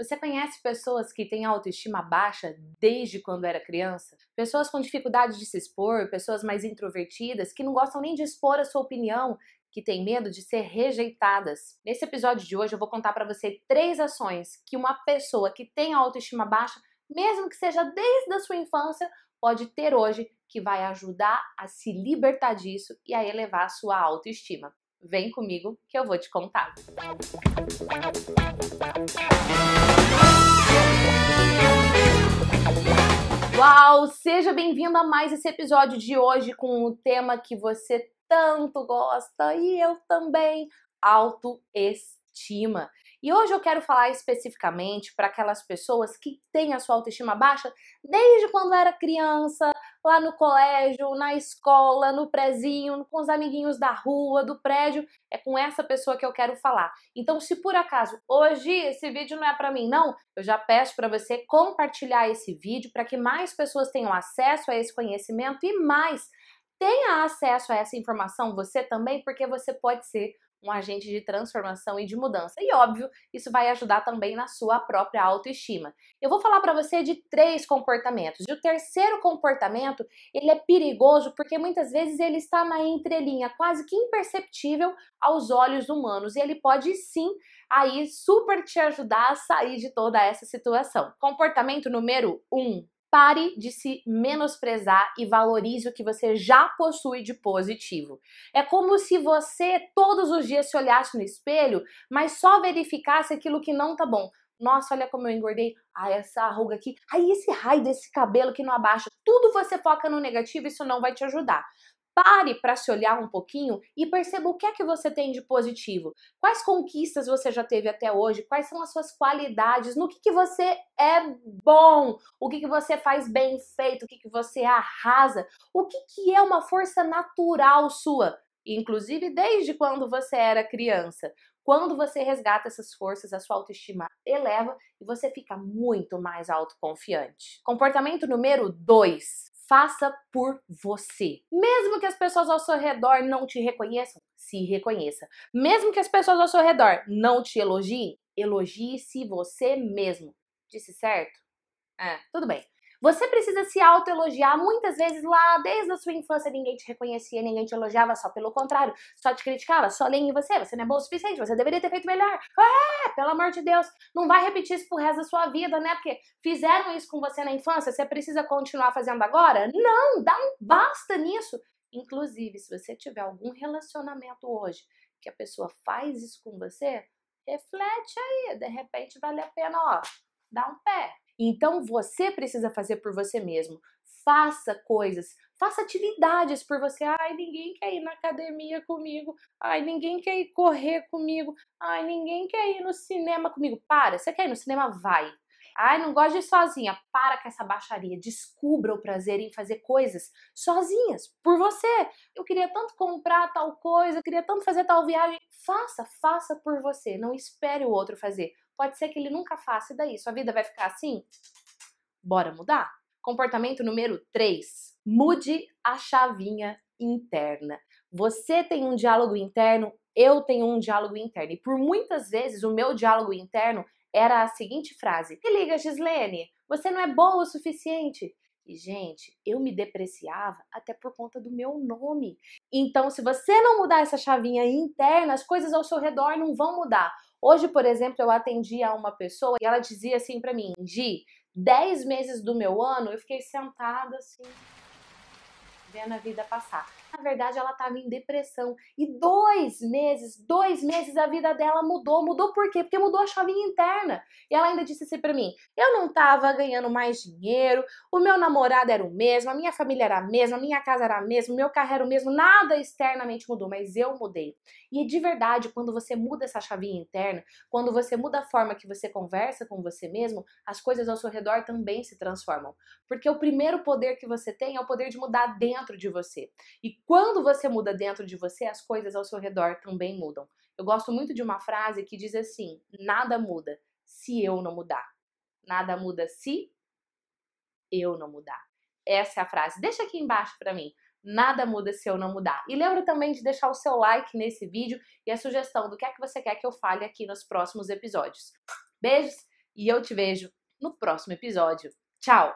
Você conhece pessoas que têm autoestima baixa desde quando era criança? Pessoas com dificuldade de se expor, pessoas mais introvertidas, que não gostam nem de expor a sua opinião, que têm medo de ser rejeitadas. Nesse episódio de hoje eu vou contar para você três ações que uma pessoa que tem autoestima baixa, mesmo que seja desde a sua infância, pode ter hoje que vai ajudar a se libertar disso e a elevar a sua autoestima. Vem comigo que eu vou te contar. Música Uau! Seja bem-vindo a mais esse episódio de hoje com o tema que você tanto gosta e eu também: autoestima. E hoje eu quero falar especificamente para aquelas pessoas que têm a sua autoestima baixa desde quando era criança, lá no colégio, na escola, no prezinho, com os amiguinhos da rua, do prédio. É com essa pessoa que eu quero falar. Então, se por acaso hoje esse vídeo não é para mim, não, eu já peço para você compartilhar esse vídeo para que mais pessoas tenham acesso a esse conhecimento e mais tenha acesso a essa informação você também, porque você pode ser um agente de transformação e de mudança. E óbvio, isso vai ajudar também na sua própria autoestima. Eu vou falar para você de três comportamentos. E o terceiro comportamento, ele é perigoso porque muitas vezes ele está na entrelinha, quase que imperceptível aos olhos humanos, e ele pode sim aí super te ajudar a sair de toda essa situação. Comportamento número um, Pare de se menosprezar e valorize o que você já possui de positivo. É como se você todos os dias se olhasse no espelho, mas só verificasse aquilo que não tá bom. Nossa, olha como eu engordei. Ai, essa ruga aqui. Ai, esse raio desse cabelo que não abaixa. Tudo você foca no negativo, isso não vai te ajudar. Pare para se olhar um pouquinho e perceba o que é que você tem de positivo. Quais conquistas você já teve até hoje? Quais são as suas qualidades? No que, que você é bom? O que, que você faz bem feito? O que, que você arrasa? O que, que é uma força natural sua? Inclusive desde quando você era criança. Quando você resgata essas forças, a sua autoestima eleva e você fica muito mais autoconfiante. Comportamento número 2: Faça por você. Mesmo que as pessoas ao seu redor não te reconheçam, se reconheça. Mesmo que as pessoas ao seu redor não te elogiem, elogie-se você mesmo. Disse certo? É, tudo bem. Você precisa se autoelogiar. Muitas vezes lá, desde a sua infância, ninguém te reconhecia, ninguém te elogiava, só pelo contrário, só te criticava, só nem em você, você não é bom o suficiente, você deveria ter feito melhor. Ah, pelo amor de Deus, não vai repetir isso pro resto da sua vida, né? Porque fizeram isso com você na infância, você precisa continuar fazendo agora? Não, dá um basta nisso. Inclusive, se você tiver algum relacionamento hoje que a pessoa faz isso com você, reflete aí, de repente vale a pena, ó, dar um pé. Então você precisa fazer por você mesmo. Faça coisas, faça atividades por você. Ai, ninguém quer ir na academia comigo. Ai, ninguém quer ir correr comigo. Ai, ninguém quer ir no cinema comigo. Para, você quer ir no cinema? Vai. Ai, não gosto de ir sozinha. Para com essa baixaria. Descubra o prazer em fazer coisas sozinhas, por você. Eu queria tanto comprar tal coisa, eu queria tanto fazer tal viagem. Faça, faça por você. Não espere o outro fazer. Pode ser que ele nunca faça, e daí? Sua vida vai ficar assim? Bora mudar? Comportamento número 3. Mude a chavinha interna. Você tem um diálogo interno, eu tenho um diálogo interno. E por muitas vezes o meu diálogo interno era a seguinte frase: "Me liga, Gislene, você não é boa o suficiente". E, gente, eu me depreciava até por conta do meu nome. Então, se você não mudar essa chavinha interna, as coisas ao seu redor não vão mudar. Hoje, por exemplo, eu atendi a uma pessoa e ela dizia assim para mim: Gi, 10 meses do meu ano eu fiquei sentada assim, vendo a vida passar. Na verdade, ela estava em depressão. E dois meses, dois meses a vida dela mudou. Mudou por quê? Porque mudou a chavinha interna. E ela ainda disse assim para mim: eu não estava ganhando mais dinheiro, o meu namorado era o mesmo, a minha família era a mesma, a minha casa era a mesma, o meu carro era o mesmo, nada externamente mudou, mas eu mudei. E de verdade, quando você muda essa chavinha interna, quando você muda a forma que você conversa com você mesmo, as coisas ao seu redor também se transformam. Porque o primeiro poder que você tem é o poder de mudar dentro de você. E quando você muda dentro de você, as coisas ao seu redor também mudam. Eu gosto muito de uma frase que diz assim: nada muda se eu não mudar. Nada muda se eu não mudar. Essa é a frase. Deixa aqui embaixo para mim. Nada muda se eu não mudar. E lembra também de deixar o seu like nesse vídeo e a sugestão do que é que você quer que eu fale aqui nos próximos episódios. Beijos e eu te vejo no próximo episódio. Tchau!